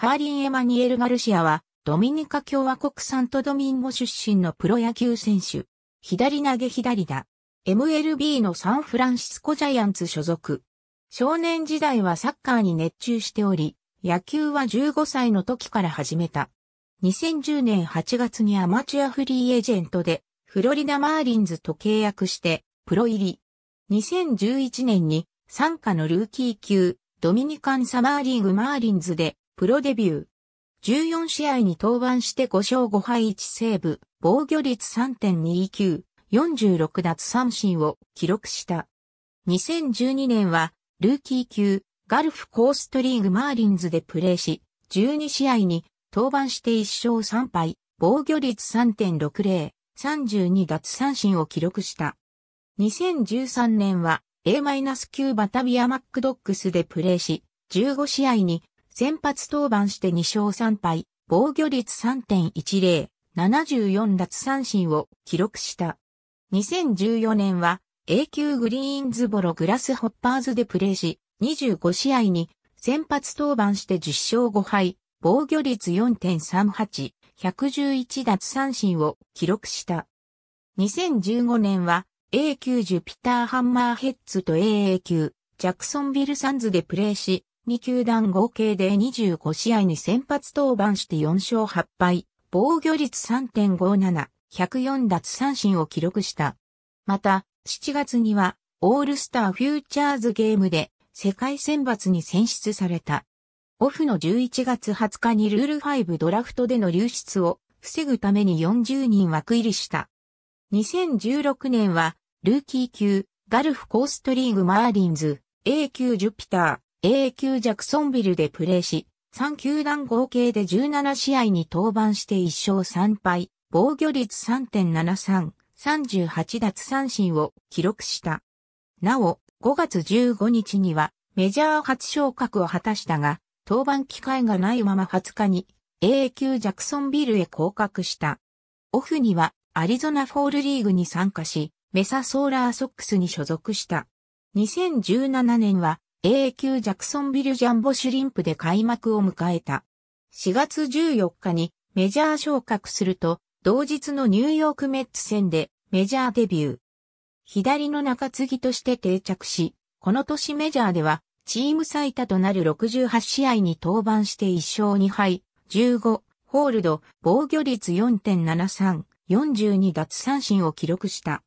ハーリン・エマニエル・ガルシアは、ドミニカ共和国サントドミンゴ出身のプロ野球選手。左投げ左打。MLB のサンフランシスコジャイアンツ所属。少年時代はサッカーに熱中しており、野球は15歳の時から始めた。2010年8月にアマチュアフリーエージェントで、フロリダマーリンズと契約して、プロ入り。2011年に、参加のルーキー級、ドミニカンサマーリーグマーリンズで、プロデビュー。14試合に登板して5勝5敗1セーブ、防御率3.29、46奪三振を記録した。2012年は、ルーキー級、ガルフコーストリーグマーリンズでプレーし、12試合に登板して1勝3敗、防御率3.60、32奪三振を記録した。2013年は A-9 バタビアマックドックスでプレーし、15試合に先発登板して2勝3敗、防御率3.10、74奪三振を記録した。2014年は A 級グリーンズボログラスホッパーズでプレーし、25試合に先発登板して10勝5敗、防御率4.38、111奪三振を記録した。2015年は A 級ジュピターハンマーヘッズと AA 級ジャクソンビルサンズでプレーし、2球団合計で25試合に先発登板して4勝8敗、防御率3.57、104奪三振を記録した。また、7月には、オールスターフューチャーズゲームで、世界選抜に選出された。オフの11月20日にルール5ドラフトでの流出を防ぐために40人枠入りした。2016年は、ルーキー級、ガルフコーストリーグマーリンズ、A 級ジュピター、A 級ジャクソンビルでプレーし、3球団合計で17試合に登板して1勝3敗、防御率3.73、38奪三振を記録した。なお、5月15日にはメジャー初昇格を果たしたが、登板機会がないまま20日に A 級ジャクソンビルへ降格した。オフにはアリゾナフォールリーグに参加し、メサソーラーソックスに所属した。2017年は A 級ジャクソンビルジャンボシュリンプで開幕を迎えた。4月14日にメジャー昇格すると、同日のニューヨークメッツ戦でメジャーデビュー。左の中継ぎとして定着し、この年メジャーではチーム最多となる68試合に登板して1勝2敗、15、ホールド、防御率4.73、42奪三振を記録した。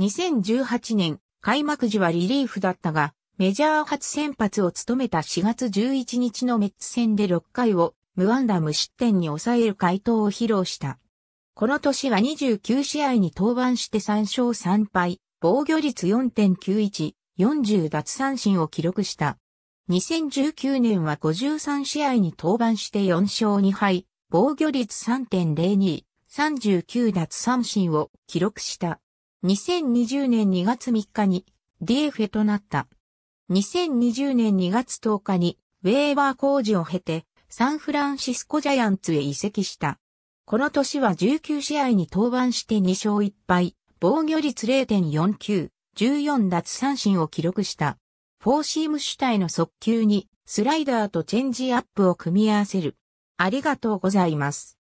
2018年、開幕時はリリーフだったが、メジャー初先発を務めた4月11日のメッツ戦で6回を無安打無失点に抑える回答を披露した。この年は29試合に登板して3勝3敗、防御率4.91、40奪三振を記録した。2019年は53試合に登板して4勝2敗、防御率3.02、39奪三振を記録した。2020年2月3日に DF となった。2020年2月10日にウェーバー工事を経てサンフランシスコジャイアンツへ移籍した。この年は19試合に登板して2勝1敗、防御率0.49、14奪三振を記録した。フォーシーム主体の速球にスライダーとチェンジアップを組み合わせる。ありがとうございます。